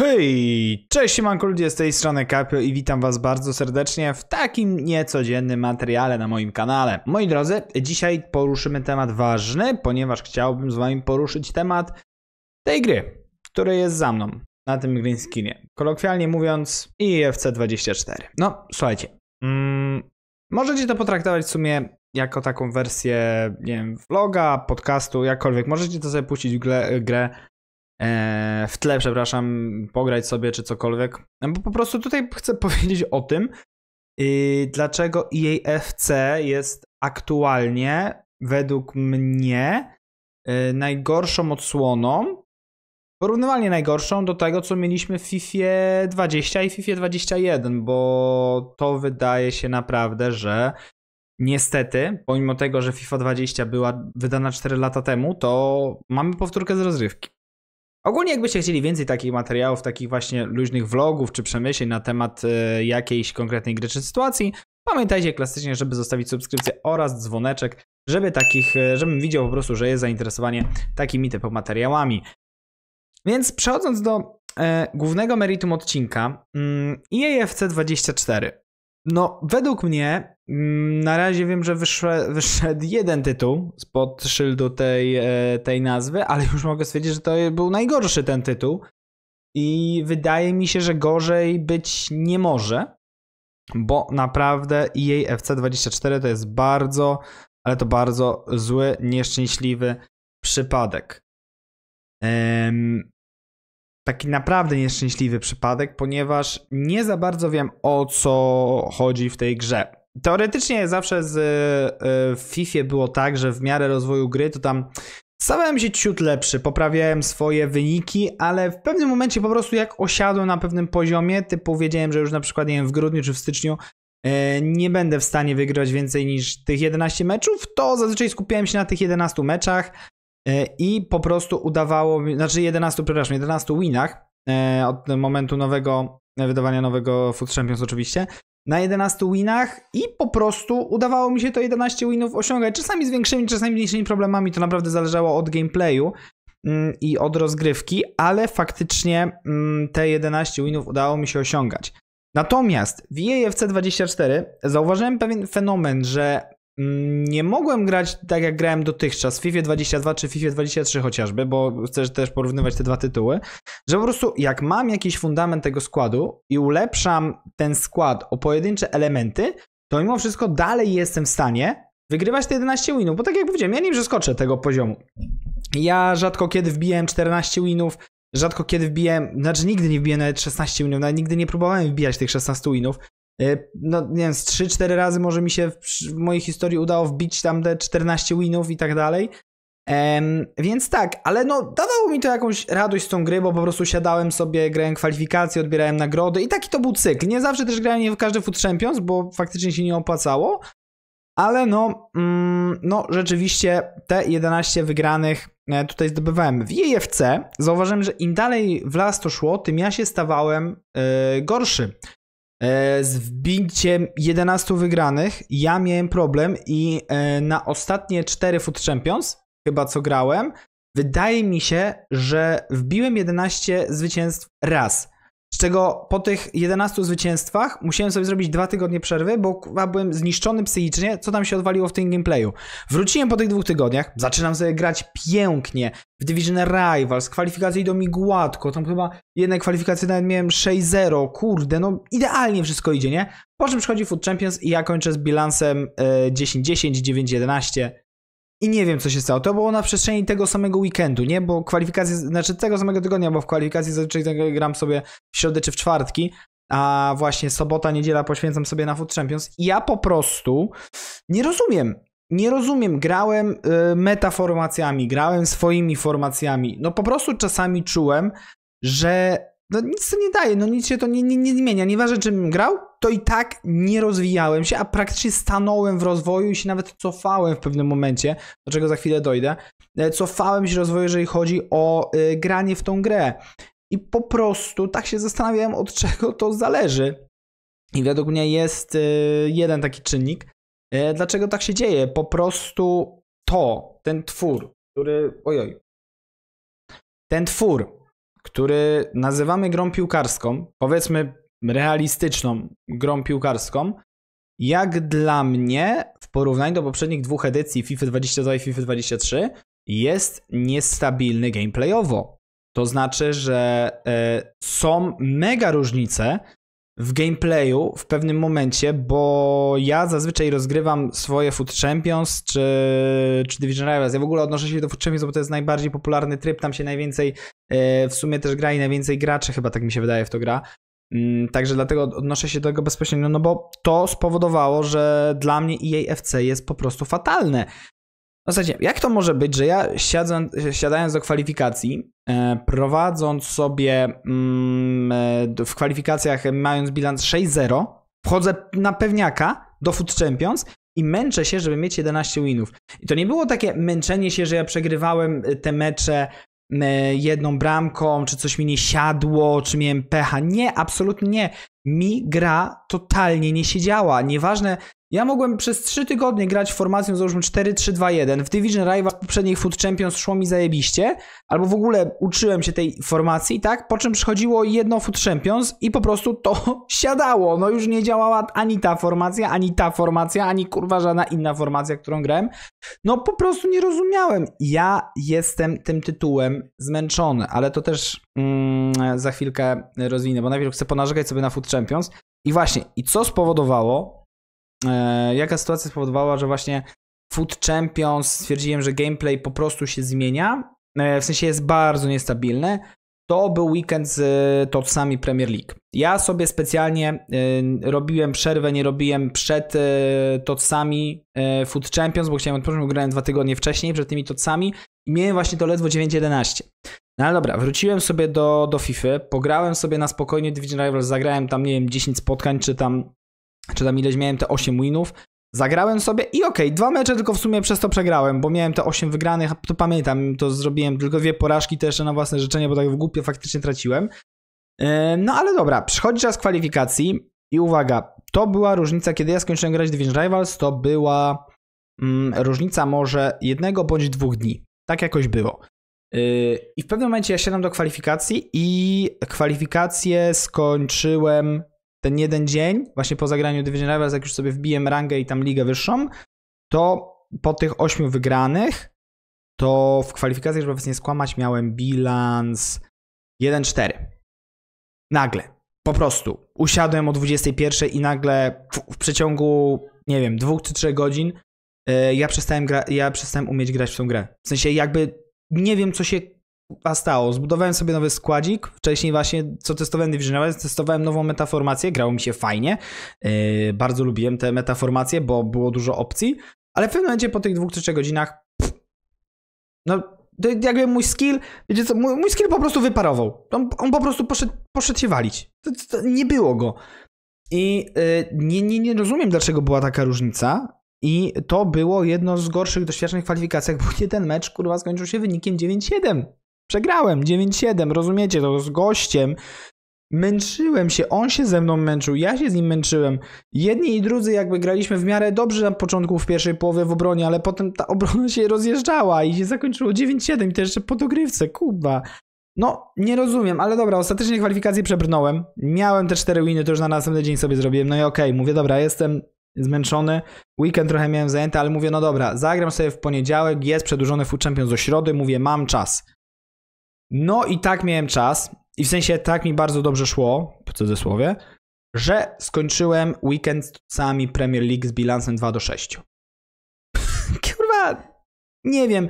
Hej! Cześć, siemanko ludzie, z tej strony Kapio i witam was bardzo serdecznie w takim niecodziennym materiale na moim kanale. Moi drodzy, dzisiaj poruszymy temat ważny, ponieważ chciałbym z wami poruszyć temat tej gry, która jest za mną na tym green Kolokwialnie mówiąc IFC24. No, słuchajcie, mm, możecie to potraktować w sumie jako taką wersję, nie wiem, vloga, podcastu, jakkolwiek. Możecie to sobie puścić w grę, grę E, w tle, przepraszam, pograć sobie czy cokolwiek. No, bo po prostu tutaj chcę powiedzieć o tym, y, dlaczego EAFC jest aktualnie według mnie y, najgorszą odsłoną, porównywalnie najgorszą do tego, co mieliśmy w FIFA 20 i FIFA 21, bo to wydaje się naprawdę, że niestety, pomimo tego, że FIFA 20 była wydana 4 lata temu, to mamy powtórkę z rozrywki. Ogólnie jakbyście chcieli więcej takich materiałów, takich właśnie luźnych vlogów czy przemyśleń na temat y, jakiejś konkretnej gry czy sytuacji, pamiętajcie klasycznie, żeby zostawić subskrypcję oraz dzwoneczek, żeby takich, e, żebym widział po prostu, że jest zainteresowanie takimi typu materiałami. Więc przechodząc do y, głównego meritum odcinka, y, EAFC 24. No, według mnie mm, na razie wiem, że wyszedł, wyszedł jeden tytuł spod szyldu tej, e, tej nazwy, ale już mogę stwierdzić, że to był najgorszy ten tytuł. I wydaje mi się, że gorzej być nie może, bo naprawdę jej FC24 to jest bardzo, ale to bardzo zły, nieszczęśliwy przypadek taki naprawdę nieszczęśliwy przypadek, ponieważ nie za bardzo wiem o co chodzi w tej grze. Teoretycznie zawsze z, e, w FIFA było tak, że w miarę rozwoju gry to tam stawałem się ciut lepszy, poprawiałem swoje wyniki, ale w pewnym momencie po prostu jak osiadłem na pewnym poziomie, typu wiedziałem, że już na przykład nie wiem, w grudniu czy w styczniu e, nie będę w stanie wygrać więcej niż tych 11 meczów, to zazwyczaj skupiałem się na tych 11 meczach, E, i po prostu udawało mi, znaczy 11, przepraszam, 11 winach e, od momentu nowego, wydawania nowego Food Champions oczywiście, na 11 winach i po prostu udawało mi się to 11 winów osiągać, czasami z większymi, czasami mniejszymi problemami, to naprawdę zależało od gameplayu mm, i od rozgrywki, ale faktycznie mm, te 11 winów udało mi się osiągać. Natomiast w EAFC 24 zauważyłem pewien fenomen, że nie mogłem grać tak jak grałem dotychczas w FIFA 22 czy FIFA 23 chociażby, bo chcę też porównywać te dwa tytuły, że po prostu jak mam jakiś fundament tego składu i ulepszam ten skład o pojedyncze elementy, to mimo wszystko dalej jestem w stanie wygrywać te 11 winów, bo tak jak powiedziałem, ja nie przeskoczę tego poziomu. Ja rzadko kiedy wbiłem 14 winów, rzadko kiedy wbiłem, znaczy nigdy nie wbiję nawet 16 winów, nawet nigdy nie próbowałem wbijać tych 16 winów, E, no nie wiem, z 3-4 razy może mi się w, w, mojej historii udało wbić tam te 14 winów i tak dalej. Um, więc tak, ale no dawało mi to jakąś radość z tą gry, bo po prostu siadałem sobie, grałem kwalifikacje, odbierałem nagrody i taki to był cykl. Nie zawsze też grałem nie w każdy Foot Champions, bo faktycznie się nie opłacało, ale no, mm, no rzeczywiście te 11 wygranych e, tutaj zdobywałem. W EFC zauważyłem, że im dalej w las to szło, tym ja się stawałem e, gorszy. E, z wbiciem 11 wygranych ja miałem problem i e, na ostatnie 4 Foot Champions, chyba co grałem, wydaje mi się, że wbiłem 11 zwycięstw raz. Z czego po tych 11 zwycięstwach musiałem sobie zrobić dwa tygodnie przerwy, bo byłem zniszczony psychicznie, co tam się odwaliło w tym gameplayu. Wróciłem po tych dwóch tygodniach, zaczynam sobie grać pięknie w Division Rivals, kwalifikacje idą mi gładko, tam chyba jedne kwalifikacje nawet miałem 6-0, kurde, no idealnie wszystko idzie, nie? Po czym przychodzi Food Champions i ja kończę z bilansem 10-10, e, 9-11, i nie wiem, co się stało. To było na przestrzeni tego samego weekendu, nie? Bo kwalifikacje, znaczy tego samego tygodnia, bo w kwalifikacji zazwyczaj gram sobie w środę czy w czwartki, a właśnie sobota, niedziela poświęcam sobie na Food Champions. I ja po prostu nie rozumiem. Nie rozumiem. Grałem y, metaformacjami, grałem swoimi formacjami. No po prostu czasami czułem, że no nic to nie daje, no nic się to nie, nie, nie zmienia. Nieważne czym grał, to i tak nie rozwijałem się, a praktycznie stanąłem w rozwoju i się nawet cofałem w pewnym momencie, do czego za chwilę dojdę. E, cofałem się rozwoju, jeżeli chodzi o y, granie w tą grę. I po prostu tak się zastanawiałem, od czego to zależy. I według mnie jest y, jeden taki czynnik. Y, dlaczego tak się dzieje? Po prostu to, ten twór, który. Ojoj. Ten twór, który nazywamy grą piłkarską, powiedzmy realistyczną grą piłkarską, jak dla mnie w porównaniu do poprzednich dwóch edycji FIFA 22 i FIFA 23 jest niestabilny gameplayowo. To znaczy, że e, są mega różnice w gameplayu w pewnym momencie, bo ja zazwyczaj rozgrywam swoje Foot Champions czy, czy Division Rivals. Ja w ogóle odnoszę się do Foot Champions, bo to jest najbardziej popularny tryb, tam się najwięcej E, w sumie też gra i najwięcej graczy, chyba tak mi się wydaje, w to gra. Mm, także dlatego odnoszę się do tego bezpośrednio, no bo to spowodowało, że dla mnie EAFC jest po prostu fatalne. W no zasadzie, jak to może być, że ja siadząc, siadając do kwalifikacji, e, prowadząc sobie mm, e, w kwalifikacjach, mając bilans 6-0, wchodzę na pewniaka do Food Champions i męczę się, żeby mieć 11 winów. I to nie było takie męczenie się, że ja przegrywałem te mecze E, jedną bramką, czy coś mi nie siadło, czy miałem pecha. Nie, absolutnie nie. Mi gra totalnie nie siedziała. Nieważne, ja mogłem przez 3 tygodnie grać w formację, załóżmy 4-3-2-1. W Division Rival poprzednich Food Champions szło mi zajebiście, albo w ogóle uczyłem się tej formacji, tak? Po czym przychodziło jedno Food Champions i po prostu to siadało. No już nie działała ani ta formacja, ani ta formacja, ani kurwa żadna inna formacja, którą grałem. No po prostu nie rozumiałem. Ja jestem tym tytułem zmęczony, ale to też mm, za chwilkę rozwinę, bo najpierw chcę ponarzekać sobie na Food Champions. I właśnie, i co spowodowało, E, jaka sytuacja spowodowała, że właśnie Food Champions stwierdziłem, że gameplay po prostu się zmienia, e, w sensie jest bardzo niestabilny. To był weekend z e, totsami Premier League. Ja sobie specjalnie robiłem przerwę, nie robiłem przed totsami Food Champions, bo chciałem odpocząć, grałem dwa tygodnie wcześniej przed tymi totsami i miałem właśnie to ledwo 9-11. No ale dobra, wróciłem sobie do, do FIFA, pograłem sobie na spokojnie Division Rivals, zagrałem tam, nie wiem, 10 spotkań czy tam czy tam ileś miałem te 8 winów, zagrałem sobie i okej, okay, dwa mecze tylko w sumie przez to przegrałem, bo miałem te 8 wygranych, to pamiętam, to zrobiłem tylko dwie porażki, to jeszcze na własne życzenie, bo tak w głupie faktycznie traciłem. E, no ale dobra, przychodzi czas kwalifikacji i uwaga, to była różnica, kiedy ja skończyłem grać Division Rivals, to była mm, różnica może jednego bądź dwóch dni. Tak jakoś było. E, I w pewnym momencie ja siadam do kwalifikacji i kwalifikacje skończyłem ten jeden dzień, właśnie po zagraniu Division Rivals, jak już sobie wbiję rangę i tam ligę wyższą, to po tych ośmiu wygranych, to w kwalifikacjach, żeby was nie skłamać, miałem bilans 1-4. Nagle. Po prostu. Usiadłem o 21 i nagle w, w przeciągu, nie wiem, dwóch czy trzech godzin e, ja przestałem, gra, ja przestałem umieć grać w tą grę. W sensie jakby nie wiem, co się a stało. Zbudowałem sobie nowy składzik. Wcześniej właśnie, co testowałem Division Rise, testowałem nową metaformację. Grało mi się fajnie. Yy, bardzo lubiłem te metaformacje, bo było dużo opcji. Ale w pewnym momencie po tych dwóch czy trzech godzinach pff, no to jakby mój skill, wiecie co, mój, mój skill po prostu wyparował. On, on po prostu poszedł, poszedł się walić. To, to, nie było go. I yy, nie, nie, nie rozumiem, dlaczego była taka różnica. I to było jedno z gorszych doświadczeń w kwalifikacjach, bo ten mecz, kurwa, skończył się wynikiem 9-7. Przegrałem 9-7, rozumiecie to z gościem. Męczyłem się, on się ze mną męczył, ja się z nim męczyłem. Jedni i drudzy jakby graliśmy w miarę dobrze na początku w pierwszej połowie w obronie, ale potem ta obrona się rozjeżdżała i się zakończyło 9-7 i to jeszcze po dogrywce, kuba. No, nie rozumiem, ale dobra, ostatecznie kwalifikacje przebrnąłem. Miałem te 4 winy, to już na następny dzień sobie zrobiłem. No i okej, okay, mówię, dobra, jestem zmęczony. Weekend trochę miałem zajęty, ale mówię, no dobra, zagram sobie w poniedziałek, jest przedłużony Food Champions do środy, mówię, mam czas. No i tak miałem czas, i w sensie tak mi bardzo dobrze szło, w cudzysłowie, że skończyłem weekend z sami Premier League z bilansem 2 do 6. Kurwa, nie wiem.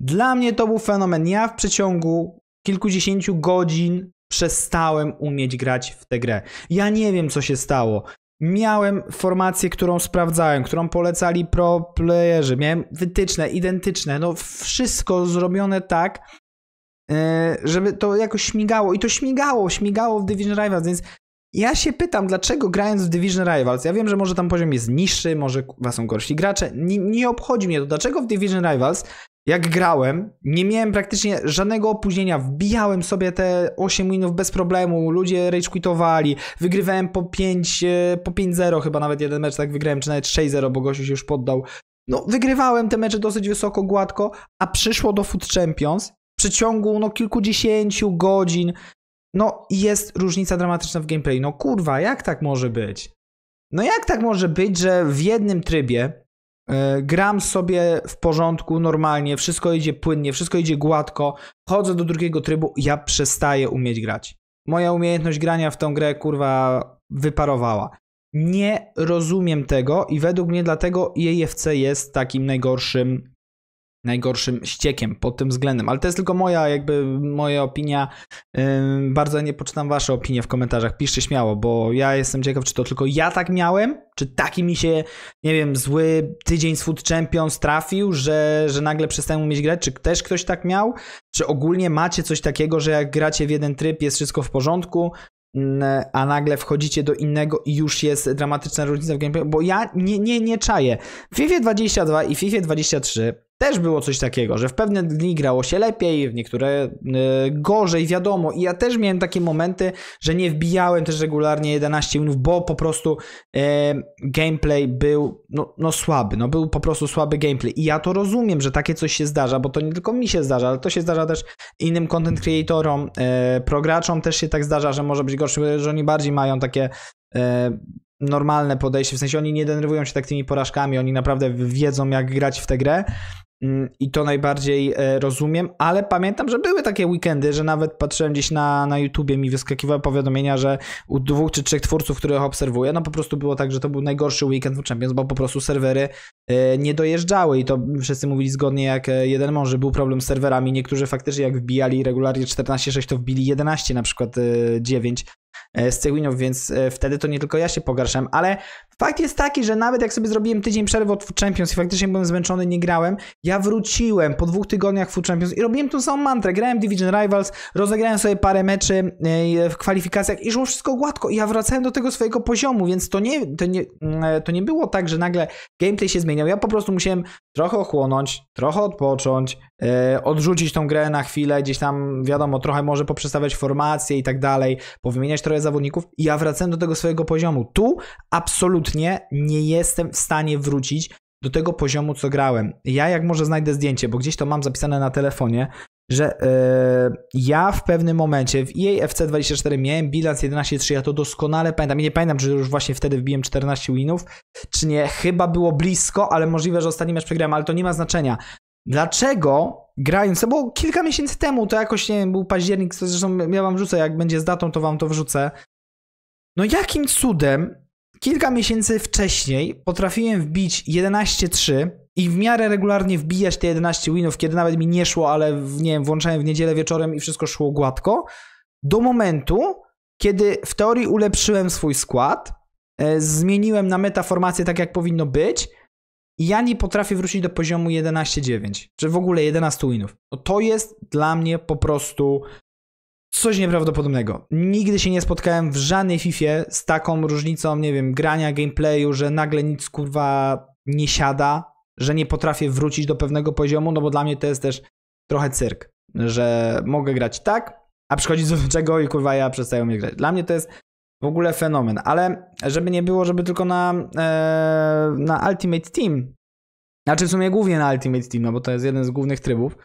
Dla mnie to był fenomen. Ja w przeciągu kilkudziesięciu godzin przestałem umieć grać w tę grę. Ja nie wiem, co się stało. Miałem formację, którą sprawdzałem, którą polecali pro playerzy. Miałem wytyczne, identyczne, no wszystko zrobione tak, E, żeby to jakoś śmigało. I to śmigało, śmigało w Division Rivals, więc ja się pytam, dlaczego grając w Division Rivals, ja wiem, że może tam poziom jest niższy, może was są gorsi gracze, nie, nie obchodzi mnie to, dlaczego w Division Rivals, jak grałem, nie miałem praktycznie żadnego opóźnienia, wbijałem sobie te 8 winów bez problemu, ludzie rage quitowali, wygrywałem po 5, e, po 5-0 chyba nawet jeden mecz tak wygrałem, czy nawet 6-0, bo Gosiu się już poddał. No, wygrywałem te mecze dosyć wysoko, gładko, a przyszło do Foot Champions przeciągu no, kilkudziesięciu godzin. No jest różnica dramatyczna w gameplay. No kurwa, jak tak może być? No jak tak może być, że w jednym trybie yy, gram sobie w porządku, normalnie, wszystko idzie płynnie, wszystko idzie gładko, chodzę do drugiego trybu, ja przestaję umieć grać. Moja umiejętność grania w tą grę kurwa wyparowała. Nie rozumiem tego i według mnie dlatego EAFC jest takim najgorszym najgorszym ściekiem pod tym względem. Ale to jest tylko moja, jakby moja opinia. Bardzo nie poczytam wasze opinie w komentarzach. Piszcie śmiało, bo ja jestem ciekaw, czy to tylko ja tak miałem, czy taki mi się, nie wiem, zły tydzień z Food Champions trafił, że, że nagle przestałem umieć grać, czy też ktoś tak miał? Czy ogólnie macie coś takiego, że jak gracie w jeden tryb, jest wszystko w porządku, mm, a nagle wchodzicie do innego i już jest dramatyczna różnica w gameplayu, bo ja nie, nie, nie czaję. W FIFA 22 i FIFA 23 też było coś takiego, że w pewne dni grało się lepiej, w niektóre y, gorzej, wiadomo. I ja też miałem takie momenty, że nie wbijałem też regularnie 11 minut, bo po prostu e, gameplay był no, no, słaby, no był po prostu słaby gameplay. I ja to rozumiem, że takie coś się zdarza, bo to nie tylko mi się zdarza, ale to się zdarza też innym content creatorom, e, prograczom też się tak zdarza, że może być gorszy, że oni bardziej mają takie e, normalne podejście, w sensie oni nie denerwują się tak tymi porażkami, oni naprawdę wiedzą jak grać w tę grę mm, i to najbardziej e, rozumiem, ale pamiętam, że były takie weekendy, że nawet patrzyłem gdzieś na, na YouTubie, mi wyskakiwały powiadomienia, że u dwóch czy trzech twórców, których obserwuję, no po prostu było tak, że to był najgorszy weekend w Champions, bo po prostu serwery e, nie dojeżdżały i to wszyscy mówili zgodnie jak e, jeden mąż, że był problem z serwerami, niektórzy faktycznie jak wbijali regularnie 14-6, to wbili 11 na przykład 9 E, z Cywiniów, więc e, wtedy to nie tylko ja się pogarszałem, ale Fakt jest taki, że nawet jak sobie zrobiłem tydzień przerwy od Food Champions i faktycznie byłem zmęczony, nie grałem, ja wróciłem po dwóch tygodniach Food Champions i robiłem tą samą mantrę. Grałem Division Rivals, rozegrałem sobie parę meczy e, w kwalifikacjach i szło wszystko gładko i ja wracałem do tego swojego poziomu, więc to nie, to nie, e, to nie było tak, że nagle gameplay się zmieniał. Ja po prostu musiałem trochę ochłonąć, trochę odpocząć, e, odrzucić tą grę na chwilę, gdzieś tam wiadomo, trochę może poprzestawiać formacje i tak dalej, powymieniać trochę zawodników i ja wracałem do tego swojego poziomu. Tu absolutnie absolutnie nie jestem w stanie wrócić do tego poziomu, co grałem. Ja jak może znajdę zdjęcie, bo gdzieś to mam zapisane na telefonie, że yy, ja w pewnym momencie w EA FC 24 miałem bilans 11-3, ja to doskonale pamiętam. nie pamiętam, czy już właśnie wtedy wbiłem 14 winów, czy nie. Chyba było blisko, ale możliwe, że ostatni mecz przegrałem, ale to nie ma znaczenia. Dlaczego grając, to no było kilka miesięcy temu, to jakoś, nie wiem, był październik, zresztą ja wam wrzucę, jak będzie z datą, to wam to wrzucę. No jakim cudem kilka miesięcy wcześniej potrafiłem wbić 11-3 i w miarę regularnie wbijać te 11 winów, kiedy nawet mi nie szło, ale nie wiem, włączałem w niedzielę wieczorem i wszystko szło gładko, do momentu, kiedy w teorii ulepszyłem swój skład, e, zmieniłem na metaformację tak, jak powinno być, i ja nie potrafię wrócić do poziomu 11-9, czy w ogóle 11 winów. No to jest dla mnie po prostu coś nieprawdopodobnego. Nigdy się nie spotkałem w żadnej FIFA z taką różnicą, nie wiem, grania, gameplayu, że nagle nic kurwa nie siada, że nie potrafię wrócić do pewnego poziomu, no bo dla mnie to jest też trochę cyrk, że mogę grać tak, a przychodzi do czego i kurwa ja przestaję mnie grać. Dla mnie to jest w ogóle fenomen, ale żeby nie było, żeby tylko na, e, na Ultimate Team, znaczy w sumie głównie na Ultimate Team, no bo to jest jeden z głównych trybów,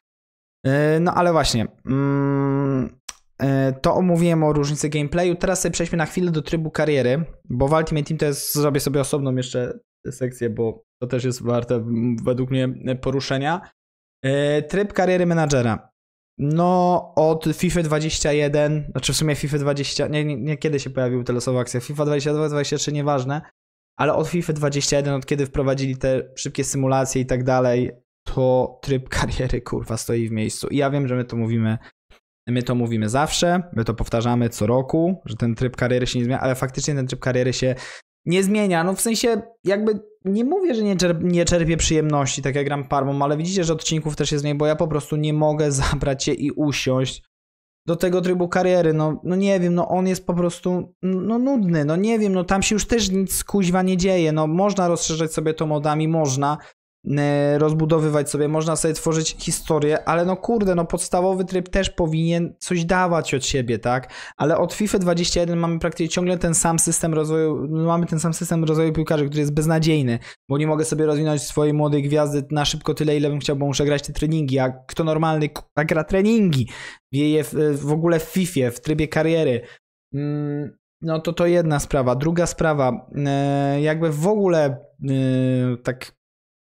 e, no ale właśnie, mm, E, to omówiłem o różnicy gameplayu. Teraz sobie przejdźmy na chwilę do trybu kariery, bo w Ultimate Team to jest, zrobię sobie osobną jeszcze sekcję, bo to też jest warte według mnie poruszenia. E, tryb kariery menadżera. No, od FIFA 21, znaczy w sumie FIFA 20, nie, nie, nie kiedy się pojawiły te losowe akcje, FIFA 22, 23, nieważne, ale od FIFA 21, od kiedy wprowadzili te szybkie symulacje i tak dalej, to tryb kariery, kurwa, stoi w miejscu. I ja wiem, że my to mówimy My to mówimy zawsze, my to powtarzamy co roku, że ten tryb kariery się nie zmienia, ale faktycznie ten tryb kariery się nie zmienia. No w sensie jakby nie mówię, że nie, czerp nie czerpię przyjemności, tak jak gram Parmą, ale widzicie, że odcinków też jest mniej, bo ja po prostu nie mogę zabrać się i usiąść do tego trybu kariery. No, no nie wiem, no on jest po prostu no nudny, no nie wiem, no tam się już też nic kuźwa nie dzieje. No można rozszerzać sobie to modami, można, E, rozbudowywać sobie, można sobie tworzyć historię, ale no kurde, no podstawowy tryb też powinien coś dawać od siebie, tak? Ale od FIFA 21 mamy praktycznie ciągle ten sam system rozwoju, no mamy ten sam system rozwoju piłkarzy, który jest beznadziejny, bo nie mogę sobie rozwinąć swojej młodej gwiazdy na szybko tyle, ile bym chciał, bo muszę grać te treningi, a kto normalny gra treningi, wieje w, w ogóle w FIFA, w trybie kariery. Mm, no to to jedna sprawa. Druga sprawa, e, jakby w ogóle e, tak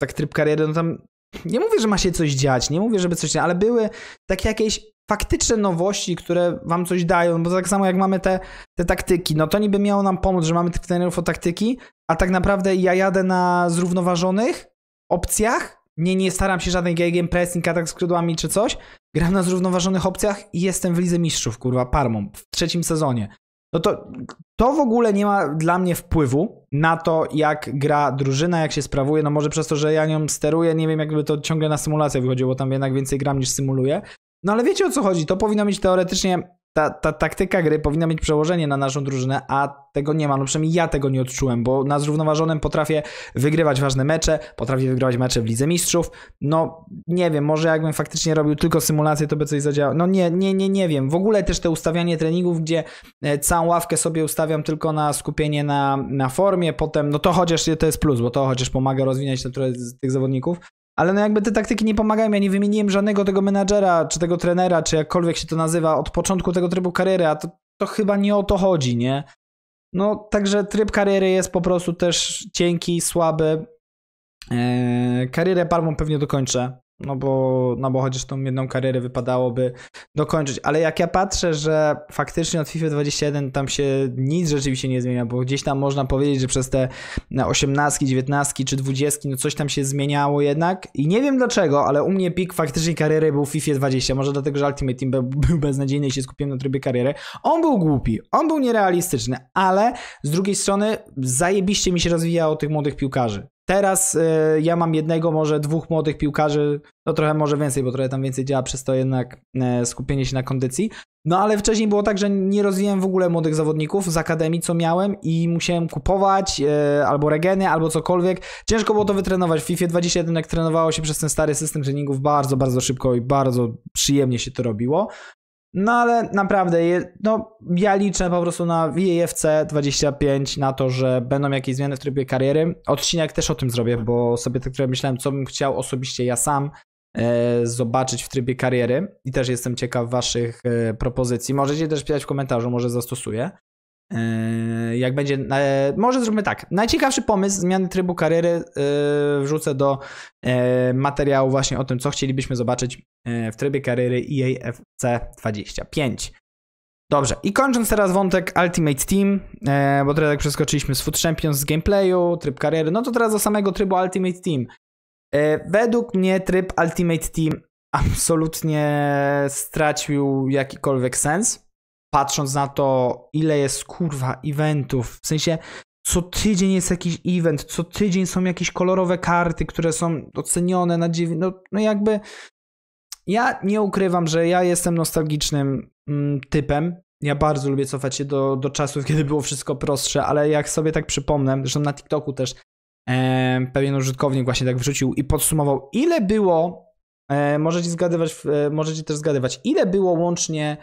tak tryb kariery, no tam nie mówię, że ma się coś dziać, nie mówię, żeby coś, ale były takie jakieś faktyczne nowości, które wam coś dają, bo tak samo jak mamy te, te taktyki, no to niby miało nam pomóc, że mamy tych trenerów o taktyki, a tak naprawdę ja jadę na zrównoważonych opcjach, nie, nie staram się żadnej game pressing, atak skrzydłami czy coś, gram na zrównoważonych opcjach i jestem w Lidze Mistrzów, kurwa, Parmą, w trzecim sezonie. No to to w ogóle nie ma dla mnie wpływu na to, jak gra drużyna, jak się sprawuje. No może przez to, że ja nią steruję, nie wiem, jakby to ciągle na symulację wychodziło, bo tam jednak więcej gram niż symuluję. No ale wiecie o co chodzi? To powinno mieć teoretycznie ta, ta taktyka gry powinna mieć przełożenie na naszą drużynę, a tego nie ma. No przynajmniej ja tego nie odczułem, bo na zrównoważonym potrafię wygrywać ważne mecze, potrafię wygrywać mecze w Lidze Mistrzów. No nie wiem, może jakbym faktycznie robił tylko symulację, to by coś zadziałało. No nie, nie, nie, nie wiem. W ogóle też te ustawianie treningów, gdzie e, całą ławkę sobie ustawiam tylko na skupienie na, na formie, potem, no to chociaż to jest plus, bo to chociaż pomaga rozwinąć naturę tych zawodników, ale no jakby te taktyki nie pomagają. Ja nie wymieniłem żadnego tego menadżera, czy tego trenera, czy jakkolwiek się to nazywa, od początku tego trybu kariery, a to, to chyba nie o to chodzi, nie? No, także tryb kariery jest po prostu też cienki, słaby. Eee, karierę Parmą pewnie dokończę no bo, no bo chociaż tą jedną karierę wypadałoby dokończyć. Ale jak ja patrzę, że faktycznie od FIFA 21 tam się nic rzeczywiście nie zmienia, bo gdzieś tam można powiedzieć, że przez te 18, e, 19 czy 20, no coś tam się zmieniało jednak i nie wiem dlaczego, ale u mnie pik faktycznie kariery był w FIFA 20. Może dlatego, że Ultimate Team był beznadziejny i się skupiłem na trybie kariery. On był głupi, on był nierealistyczny, ale z drugiej strony zajebiście mi się rozwijało tych młodych piłkarzy. Teraz e, ja mam jednego, może dwóch młodych piłkarzy, no trochę może więcej, bo trochę tam więcej działa przez to jednak e, skupienie się na kondycji. No ale wcześniej było tak, że nie rozwijałem w ogóle młodych zawodników z akademii, co miałem i musiałem kupować e, albo regeny, albo cokolwiek. Ciężko było to wytrenować. W FIFA 21 jak trenowało się przez ten stary system treningów bardzo, bardzo szybko i bardzo przyjemnie się to robiło. No ale naprawdę, no, ja liczę po prostu na WFC 25, na to, że będą jakieś zmiany w trybie kariery. Odcinek też o tym zrobię, bo sobie tak trochę myślałem, co bym chciał osobiście ja sam e, zobaczyć w trybie kariery i też jestem ciekaw waszych e, propozycji. Możecie też pisać w komentarzu, może zastosuję. E, jak będzie, e, może zróbmy tak. Najciekawszy pomysł zmiany trybu kariery e, wrzucę do materiału właśnie o tym, co chcielibyśmy zobaczyć w trybie kariery EAFC 25. Dobrze, i kończąc teraz wątek Ultimate Team, bo teraz jak przeskoczyliśmy z Food Champions, z gameplayu, tryb kariery, no to teraz do samego trybu Ultimate Team. Według mnie tryb Ultimate Team absolutnie stracił jakikolwiek sens patrząc na to, ile jest kurwa eventów, w sensie co tydzień jest jakiś event, co tydzień są jakieś kolorowe karty, które są ocenione, na dziewięć. No, no jakby. Ja nie ukrywam, że ja jestem nostalgicznym mm, typem. Ja bardzo lubię cofać się do, do czasów, kiedy było wszystko prostsze, ale jak sobie tak przypomnę, zresztą na TikToku też e, pewien użytkownik właśnie tak wrzucił i podsumował, ile było. E, możecie zgadywać, e, możecie też zgadywać, ile było łącznie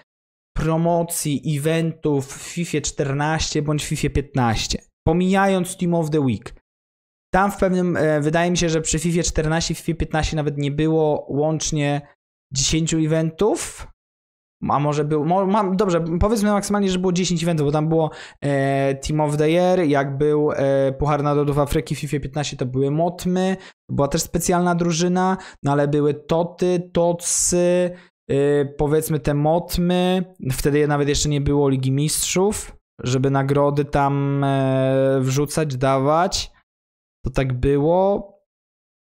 promocji, eventów w FIFA 14 bądź FIFA 15. Pomijając Team of the Week. Tam w pewnym, e, wydaje mi się, że przy FIFA 14 i FIFA 15 nawet nie było łącznie 10 eventów, a może był, mam, dobrze, powiedzmy maksymalnie, że było 10 eventów, bo tam było e, Team of the Year, jak był e, Puchar Narodów Afryki w FIFA 15 to były Motmy, była też specjalna drużyna, no ale były Toty, Totsy, Y, powiedzmy te motmy, wtedy nawet jeszcze nie było Ligi Mistrzów, żeby nagrody tam e, wrzucać, dawać. To tak było.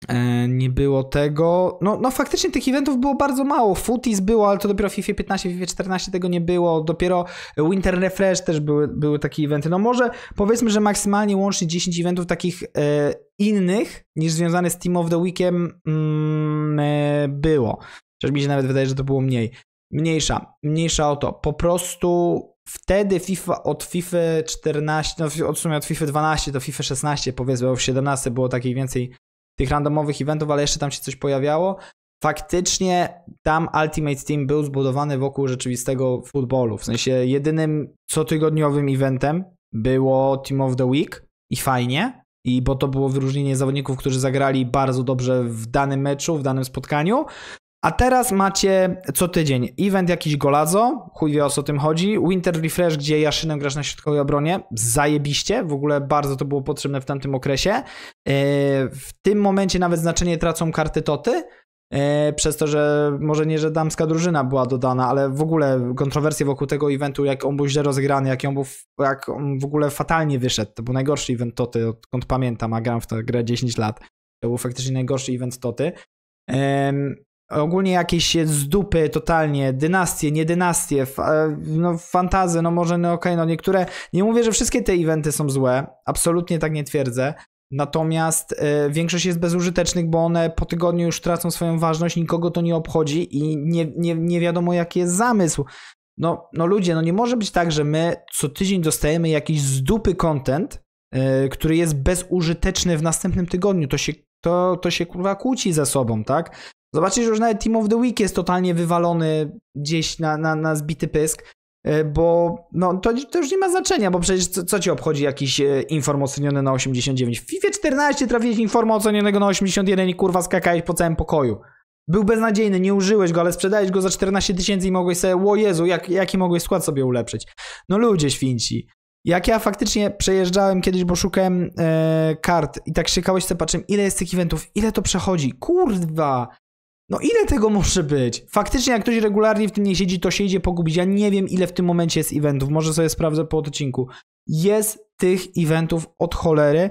E, nie było tego. No, no faktycznie tych eventów było bardzo mało. Futis było, ale to dopiero w FIFA 15, FIFA 14 tego nie było. Dopiero Winter Refresh też były, były takie eventy. No może powiedzmy, że maksymalnie łącznie 10 eventów takich e, innych niż związane z Team of the Weekiem mm, było. Chociaż mi się nawet wydaje, że to było mniej. Mniejsza, mniejsza o to. Po prostu wtedy FIFA od FIFA 14, no od sumie od FIFA 12 do FIFA 16 powiedzmy, bo w 17 było takiej więcej tych randomowych eventów, ale jeszcze tam się coś pojawiało. Faktycznie tam Ultimate Team był zbudowany wokół rzeczywistego futbolu. W sensie jedynym cotygodniowym eventem było Team of the Week i fajnie, i bo to było wyróżnienie zawodników, którzy zagrali bardzo dobrze w danym meczu, w danym spotkaniu, a teraz macie co tydzień event jakiś Golazo, chuj wie o co tym chodzi, Winter Refresh, gdzie Jaszynę grasz na środkowej obronie, zajebiście, w ogóle bardzo to było potrzebne w tamtym okresie. E, w tym momencie nawet znaczenie tracą karty Toty, e, przez to, że może nie, że damska drużyna była dodana, ale w ogóle kontrowersje wokół tego eventu, jak on był źle rozegrany, jak on, był, jak on w ogóle fatalnie wyszedł. To był najgorszy event Toty, odkąd pamiętam, a gram w tę grę 10 lat. To był faktycznie najgorszy event Toty ogólnie jakieś z dupy totalnie, dynastie, nie dynastie, no fantazy, no może no okej, okay, no niektóre, nie mówię, że wszystkie te eventy są złe, absolutnie tak nie twierdzę, natomiast y, większość jest bezużytecznych, bo one po tygodniu już tracą swoją ważność, nikogo to nie obchodzi i nie, nie, nie wiadomo jaki jest zamysł. No, no ludzie, no nie może być tak, że my co tydzień dostajemy jakiś z dupy content, y, który jest bezużyteczny w następnym tygodniu, to się to, to się kurwa kłóci ze sobą, tak? Zobaczysz, że już nawet Team of the Week jest totalnie wywalony gdzieś na, na, na zbity pysk, e, bo no, to, to już nie ma znaczenia, bo przecież co, co ci obchodzi jakiś e, inform oceniony na 89? W FIFA 14 trafiłeś informa ocenionego na 81 i kurwa skakałeś po całym pokoju. Był beznadziejny, nie użyłeś go, ale sprzedałeś go za 14 tysięcy i mogłeś sobie, o Jezu, jak, jaki mogłeś skład sobie ulepszyć. No ludzie świnci. Jak ja faktycznie przejeżdżałem kiedyś, bo szukałem e, kart i tak szykałeś sobie, patrzyłem, ile jest tych eventów, ile to przechodzi. Kurwa, no ile tego może być? Faktycznie jak ktoś regularnie w tym nie siedzi, to się idzie pogubić. Ja nie wiem ile w tym momencie jest eventów. Może sobie sprawdzę po odcinku. Jest tych eventów od cholery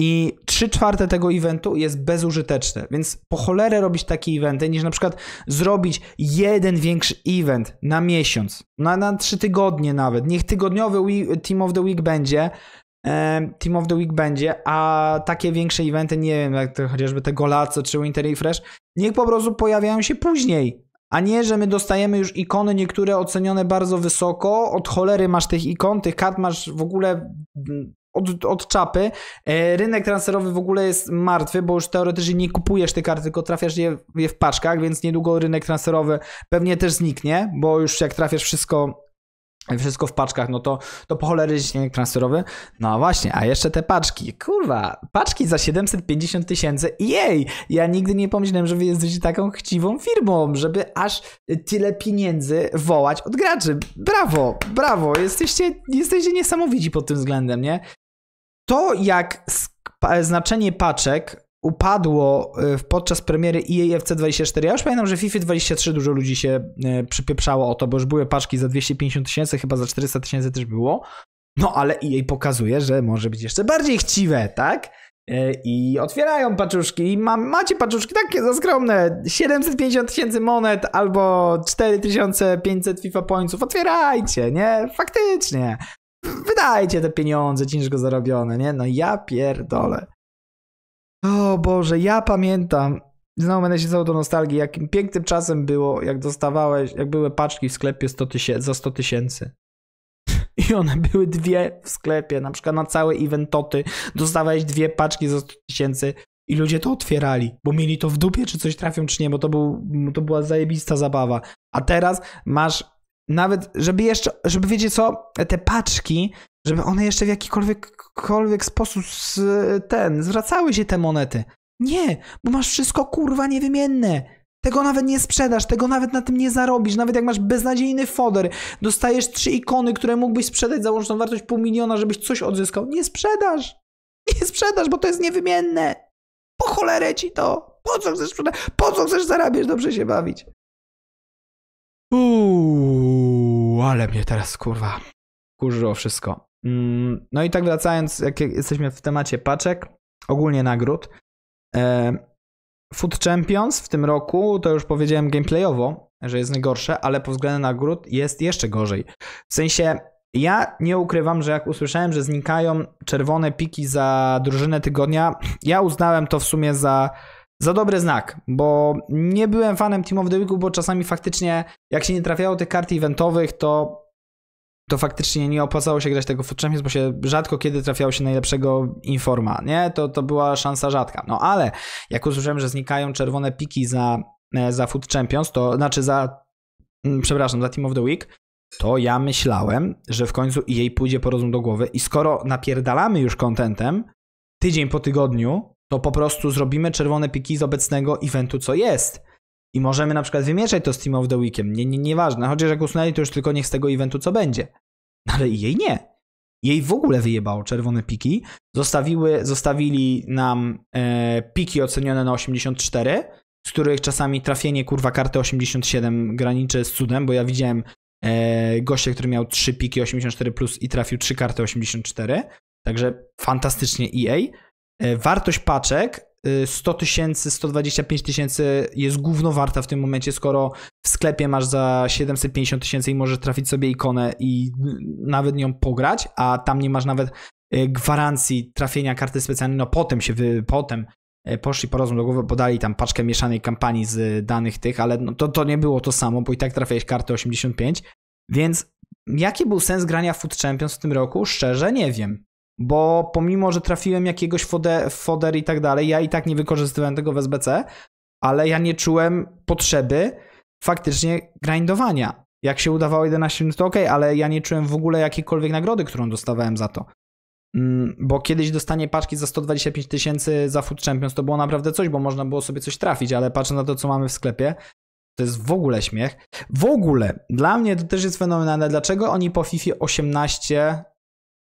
i 3 czwarte tego eventu jest bezużyteczne. Więc po cholerę robić takie eventy, niż na przykład zrobić jeden większy event na miesiąc, na, na 3 tygodnie nawet. Niech tygodniowy Team of the Week będzie, e, Team of the Week będzie, a takie większe eventy, nie wiem, jak to chociażby te Golaco czy Winter Refresh, niech po prostu pojawiają się później. A nie, że my dostajemy już ikony, niektóre ocenione bardzo wysoko. Od cholery masz tych ikon, tych kart masz w ogóle mm, od, od czapy. E, rynek transferowy w ogóle jest martwy, bo już teoretycznie nie kupujesz te karty, tylko trafiasz je, je w paczkach, więc niedługo rynek transferowy pewnie też zniknie, bo już jak trafiasz wszystko wszystko w paczkach, no to, to po cholery zasięg transferowy. No właśnie, a jeszcze te paczki. Kurwa, paczki za 750 tysięcy. Jej! Ja nigdy nie pomyślałem, że wy jesteście taką chciwą firmą, żeby aż tyle pieniędzy wołać od graczy. Brawo, brawo. Jesteście, jesteście niesamowici pod tym względem, nie? To jak znaczenie paczek upadło e, podczas premiery EAFC 24. Ja już pamiętam, że FIFA 23 dużo ludzi się e, przypieprzało o to, bo już były paczki za 250 tysięcy, chyba za 400 tysięcy też było. No ale EA pokazuje, że może być jeszcze bardziej chciwe, tak? E, I otwierają paczuszki. I ma, macie paczuszki takie za skromne. 750 tysięcy monet albo 4500 FIFA pointsów, Otwierajcie, nie? Faktycznie. Wydajcie te pieniądze ciężko zarobione, nie? No ja pierdolę. O Boże, ja pamiętam, znowu będę się do nostalgii, jakim pięknym czasem było, jak dostawałeś, jak były paczki w sklepie 100 za 100 tysięcy. I one były dwie w sklepie, na przykład na całe eventoty dostawałeś dwie paczki za 100 tysięcy i ludzie to otwierali, bo mieli to w dupie, czy coś trafią, czy nie, bo to, był, no to była zajebista zabawa. A teraz masz nawet, żeby jeszcze, żeby wiecie co, te paczki żeby one jeszcze w jakikolwiek sposób z, ten, zwracały się te monety. Nie, bo masz wszystko kurwa niewymienne. Tego nawet nie sprzedasz, tego nawet na tym nie zarobisz. Nawet jak masz beznadziejny foder, dostajesz trzy ikony, które mógłbyś sprzedać za łączną wartość pół miliona, żebyś coś odzyskał. Nie sprzedasz! Nie sprzedasz, bo to jest niewymienne. Po cholerę ci to. Po co chcesz sprzedać? Po co chcesz zarabiać? Dobrze się bawić. Uuu, ale mnie teraz kurwa kurzyło wszystko. Mm, no i tak wracając, jak jesteśmy w temacie paczek, ogólnie nagród. E, Food Champions w tym roku, to już powiedziałem gameplayowo, że jest najgorsze, ale pod względem nagród jest jeszcze gorzej. W sensie, ja nie ukrywam, że jak usłyszałem, że znikają czerwone piki za drużynę tygodnia, ja uznałem to w sumie za za dobry znak, bo nie byłem fanem Team of the Week, bo czasami faktycznie jak się nie trafiało tych kart eventowych, to to faktycznie nie opłacało się grać tego Food Champions, bo się rzadko kiedy trafiało się najlepszego informa, nie? To, to była szansa rzadka. No ale jak usłyszałem, że znikają czerwone piki za, e, za Food Champions, to znaczy za, mm, przepraszam, za Team of the Week, to ja myślałem, że w końcu jej pójdzie po rozum do głowy i skoro napierdalamy już kontentem tydzień po tygodniu, to po prostu zrobimy czerwone piki z obecnego eventu, co jest. I możemy na przykład wymieszać to z Team of the Weekiem. Nie, nie, nieważne. Chociaż jak usunęli, to już tylko niech z tego eventu co będzie. No ale jej nie. Jej w ogóle wyjebało czerwone piki. Zostawiły, zostawili nam e, piki ocenione na 84, z których czasami trafienie kurwa karty 87 graniczy z cudem, bo ja widziałem e, gościa, który miał 3 piki 84 plus i trafił 3 karty 84. Także fantastycznie EA. E, wartość paczek 100 y, tysięcy, 125 tysięcy jest gówno warta w tym momencie, skoro w sklepie masz za 750 tysięcy i możesz trafić sobie ikonę i nawet nią pograć, a tam nie masz nawet y, gwarancji trafienia karty specjalnej, no potem się wy, potem y, poszli po rozum do głowy, podali tam paczkę mieszanej kampanii z danych tych, ale no to, to nie było to samo, bo i tak trafiałeś kartę 85, więc jaki był sens grania Food Champions w tym roku? Szczerze nie wiem bo pomimo, że trafiłem jakiegoś foder, foder i tak dalej, ja i tak nie wykorzystywałem tego w SBC, ale ja nie czułem potrzeby faktycznie grindowania. Jak się udawało 11 minut, to ok, ale ja nie czułem w ogóle jakiejkolwiek nagrody, którą dostawałem za to. Mm, bo kiedyś dostanie paczki za 125 tysięcy za Food Champions to było naprawdę coś, bo można było sobie coś trafić, ale patrzę na to, co mamy w sklepie, to jest w ogóle śmiech. W ogóle, dla mnie to też jest fenomenalne, dlaczego oni po FIFA 18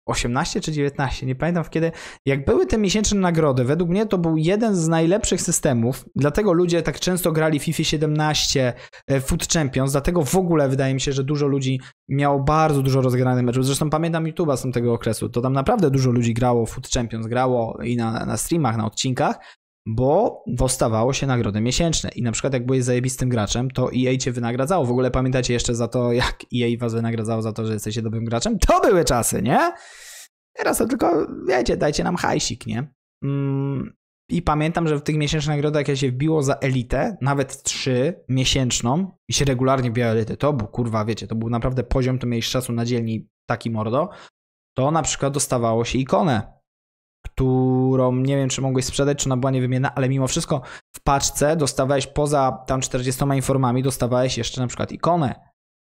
18 czy 19, nie pamiętam w kiedy, jak były te miesięczne nagrody, według mnie to był jeden z najlepszych systemów, dlatego ludzie tak często grali FIFA 17, e, Food Champions, dlatego w ogóle wydaje mi się, że dużo ludzi miało bardzo dużo rozgranych meczów, zresztą pamiętam YouTube'a z tamtego okresu, to tam naprawdę dużo ludzi grało, Food Champions grało i na, na streamach, na odcinkach, bo dostawało się nagrody miesięczne i na przykład jak byłeś zajebistym graczem, to EA cię wynagradzało. W ogóle pamiętacie jeszcze za to, jak EA was wynagradzało za to, że jesteście dobrym graczem? To były czasy, nie? Teraz to tylko, wiecie, dajcie nam hajsik, nie? Mm. I pamiętam, że w tych miesięcznych nagrodach, jak się wbiło za elitę, nawet trzy miesięczną, i się regularnie wbijało elitę, to był kurwa, wiecie, to był naprawdę poziom, to miałeś czasu na dzielni taki mordo, to na przykład dostawało się ikonę którą nie wiem, czy mogłeś sprzedać, czy ona była niewymienna, ale mimo wszystko w paczce dostawałeś poza tam 40 informami, dostawałeś jeszcze na przykład ikonę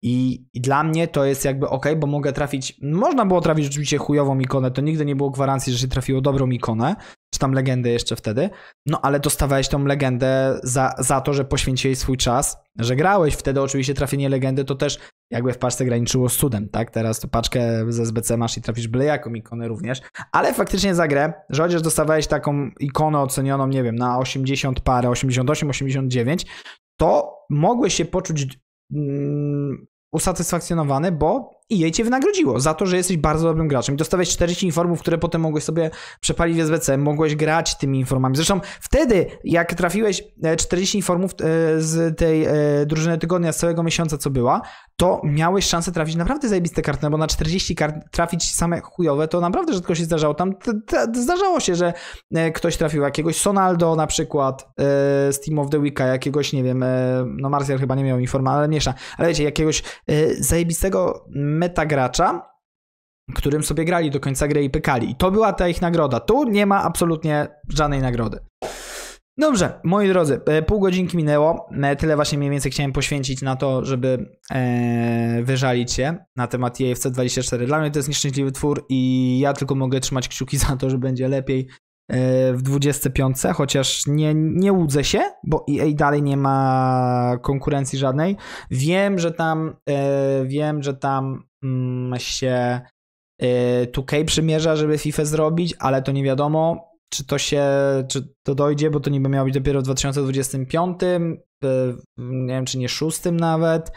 i, I, dla mnie to jest jakby ok, bo mogę trafić. Można było trafić oczywiście chujową ikonę, to nigdy nie było gwarancji, że się trafiło dobrą ikonę, czy tam legendę jeszcze wtedy. No ale dostawałeś tą legendę za, za to, że poświęciłeś swój czas, że grałeś. Wtedy oczywiście trafienie legendy to też jakby w paczce graniczyło z cudem, tak? Teraz to paczkę z SBC masz i trafisz byle jaką ikonę również. Ale faktycznie za grę, że chociaż dostawałeś taką ikonę ocenioną, nie wiem, na 80 parę, 88, 89, to mogłeś się poczuć mm, usatysfakcjonowany, bo i jej cię wynagrodziło za to, że jesteś bardzo dobrym graczem. I dostałeś 40 informów, które potem mogłeś sobie przepalić w SBC, mogłeś grać tymi informami. Zresztą wtedy, jak trafiłeś 40 e, informów e, z tej e, drużyny tygodnia, z całego miesiąca, co była, to miałeś szansę trafić naprawdę zajebiste karty, no bo na 40 kart trafić same chujowe, to naprawdę rzadko się zdarzało. Tam zdarzało się, że ktoś trafił jakiegoś Sonaldo na przykład z Team of the Weeka, jakiegoś, nie wiem, no Marcel chyba nie miał informa, ale miesza, ale wiecie, jakiegoś zajebistego metagracza, którym sobie grali do końca gry i pykali. I to była ta ich nagroda. Tu nie ma absolutnie żadnej nagrody. Dobrze, moi drodzy, e, pół godzinki minęło. E, tyle właśnie mniej więcej chciałem poświęcić na to, żeby e, wyżalić się na temat EFC 24. Dla mnie to jest nieszczęśliwy twór i ja tylko mogę trzymać kciuki za to, że będzie lepiej E, w 25, chociaż nie, nie łudzę się, bo EA dalej nie ma konkurencji żadnej. Wiem, że tam e, wiem, że tam mm, się 2K e, przymierza, żeby FIFA zrobić, ale to nie wiadomo, czy to się, czy to dojdzie, bo to niby miało być dopiero w 2025, nie wiem, czy nie szóstym nawet,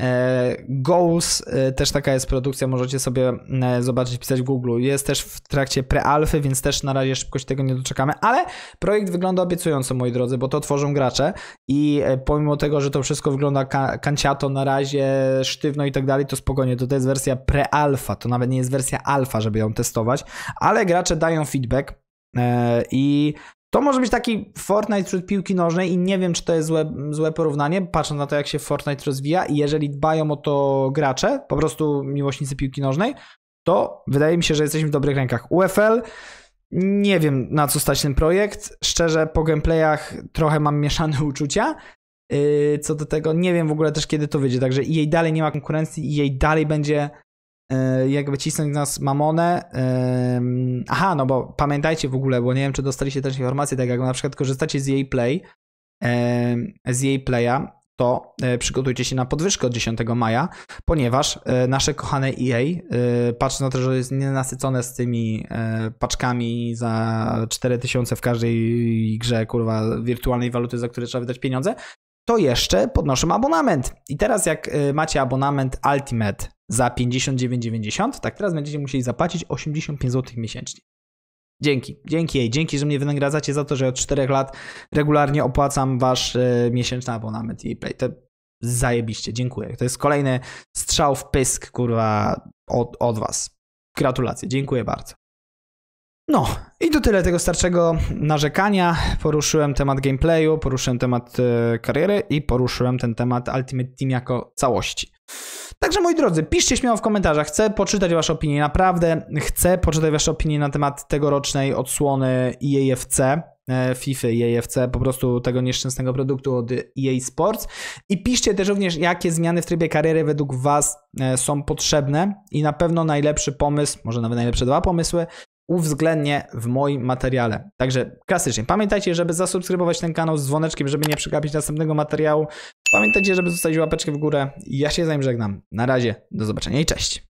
E, Goals, e, też taka jest produkcja, możecie sobie e, zobaczyć, pisać w Google. Jest też w trakcie prealfy, więc też na razie szybkość tego nie doczekamy, ale projekt wygląda obiecująco, moi drodzy, bo to tworzą gracze i pomimo tego, że to wszystko wygląda kanciato na razie, sztywno i tak dalej, to spokojnie, to, to jest wersja prealfa, to nawet nie jest wersja alfa, żeby ją testować, ale gracze dają feedback i to może być taki Fortnite wśród piłki nożnej i nie wiem, czy to jest złe, złe porównanie, patrząc na to, jak się Fortnite rozwija i jeżeli dbają o to gracze, po prostu miłośnicy piłki nożnej, to wydaje mi się, że jesteśmy w dobrych rękach. UFL, nie wiem na co stać ten projekt. Szczerze, po gameplayach trochę mam mieszane uczucia. Yy, co do tego, nie wiem w ogóle też kiedy to wyjdzie, także jej dalej nie ma konkurencji i jej dalej będzie E, jakby cisnąć nas mamonę. Aha, no bo pamiętajcie w ogóle, bo nie wiem, czy dostaliście też informację, tak jak na przykład korzystacie z jej play, z jej playa, to e, przygotujcie się na podwyżkę od 10 maja, ponieważ e, nasze kochane EA, patrzy na to, że jest nienasycone z tymi paczkami za 4000 w każdej grze, kurwa, wirtualnej waluty, za które trzeba wydać pieniądze, to jeszcze podnoszą abonament. I teraz jak macie abonament Ultimate za 59,90, tak teraz będziecie musieli zapłacić 85 zł miesięcznie. Dzięki, dzięki jej, dzięki, że mnie wynagradzacie za to, że od 4 lat regularnie opłacam wasz y, miesięczny abonament i play. To zajebiście, dziękuję. To jest kolejny strzał w pysk, kurwa, od, od was. Gratulacje, dziękuję bardzo. No, i to tyle tego starczego narzekania. Poruszyłem temat gameplayu, poruszyłem temat e, kariery i poruszyłem ten temat Ultimate Team jako całości. Także moi drodzy, piszcie śmiało w komentarzach. Chcę poczytać Wasze opinie, naprawdę chcę poczytać Wasze opinie na temat tegorocznej odsłony EAFC. E, FIFA i e EFC, po prostu tego nieszczęsnego produktu od EA Sports. I piszcie też również, jakie zmiany w trybie kariery według Was są potrzebne i na pewno najlepszy pomysł, może nawet najlepsze dwa pomysły, uwzględnię w moim materiale. Także klasycznie. Pamiętajcie, żeby zasubskrybować ten kanał z dzwoneczkiem, żeby nie przegapić następnego materiału. Pamiętajcie, żeby zostawić łapeczkę w górę. Ja się z żegnam. Na razie, do zobaczenia i cześć.